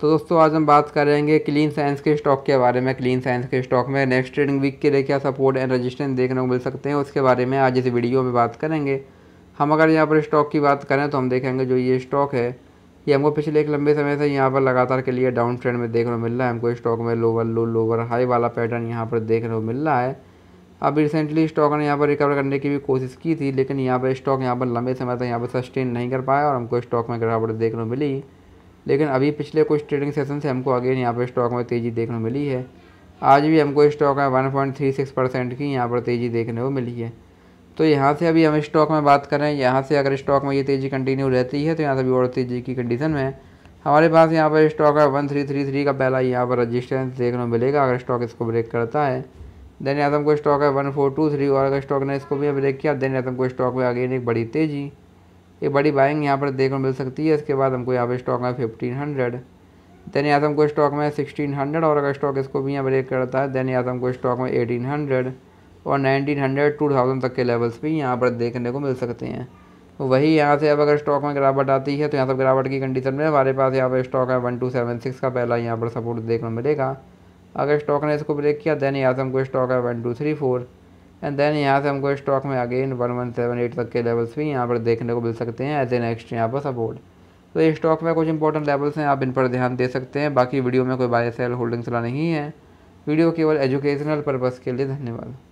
तो दोस्तों आज हम बात करेंगे क्लीन साइंस के स्टॉक के बारे में क्लीन साइंस के स्टॉक में नेक्स्ट ट्रेडिंग वीक के लिए क्या सपोर्ट एंड रजिस्टेंस देखने को मिल सकते हैं उसके बारे में आज इस वीडियो में बात करेंगे हम अगर यहाँ पर स्टॉक की बात करें तो हम देखेंगे जो ये स्टॉक है ये हमको पिछले एक लंबे समय से यहाँ पर लगातार के लिए डाउन ट्रेंड में देखने को मिल रहा है हमको स्टॉक में लोअर लो लोअर हाई वाला पैटर्न यहाँ पर देखने को मिल रहा है अब रिसेंटली स्टॉक ने यहाँ पर रिकवर करने की भी कोशिश की थी लेकिन यहाँ पर स्टॉक यहाँ पर लंबे समय तक यहाँ पर सस्टेन नहीं कर पाया और हमको स्टॉक में गिरावट देखने को मिली लेकिन अभी पिछले कुछ ट्रेडिंग सेशन से हमको अगेन यहाँ पर स्टॉक में तेज़ी देखने को मिली है आज भी हमको स्टॉक में one point three six percent की यहाँ पर तेज़ी देखने को मिली है तो यहाँ से अभी हम स्टॉक में बात करें यहाँ से अगर स्टॉक में ये तेज़ी कंटिन्यू रहती है तो यहाँ से भी और तेज़ी की कंडीशन में हमारे पास यहाँ पर स्टॉक है वन थ्री थ्री थ्री का पहला यहाँ पर रजिस्टेंस देखने को मिलेगा अगर स्टॉक इसको ब्रेक करता है देन यहाँ हमको स्टॉक है वन फोर टू थ्री और अगर स्टॉक ने इसको भी ब्रेक किया देन यहाँ हमको स्टॉक में अगेन एक बड़ी तेज़ी एक बड़ी बाइंग यहाँ पर देखने मिल सकती है इसके बाद हमको यहाँ पर स्टॉक में फिफ्टीन हंड्रेड देन यहाँ को हमको स्टॉक में सिक्सटीन हंड्रेड और अगर स्टॉक इसको भी यहाँ ब्रेक करता है देन यहाँ को हमको स्टॉक में एटीन हंड्रेड और नाइनटीन हंड्रेड टू थाउजेंड तक के लेवल्स भी यहाँ पर देखने को मिल सकते हैं तो वही यहाँ से अब अगर स्टॉक में गिरावट आती है तो यहाँ पर गिरावट की कंडीशन में हमारे पास यहाँ पर स्टॉक है वन टू सेवन सिक्स का पहला यहाँ पर सपोर्ट देखने को मिलेगा अगर स्टॉक ने इसको ब्रेक किया देन यहाँ को हमको स्टॉक है one two three four and then यहाँ से हमको स्टॉक में again one one seven eight तक के लेवल्स भी यहाँ पर देखने को मिल सकते हैं एज ए नेक्स्ट यहाँ पर सपोर्ट तो ये स्टॉक में कुछ इंपॉर्टेंट लेवल्स हैं आप इन पर ध्यान दे सकते हैं बाकी वीडियो में कोई बाय सेल होल्डिंग्स ला नहीं है वीडियो केवल एजुकेशनल पर्पज़ के लिए धन्यवाद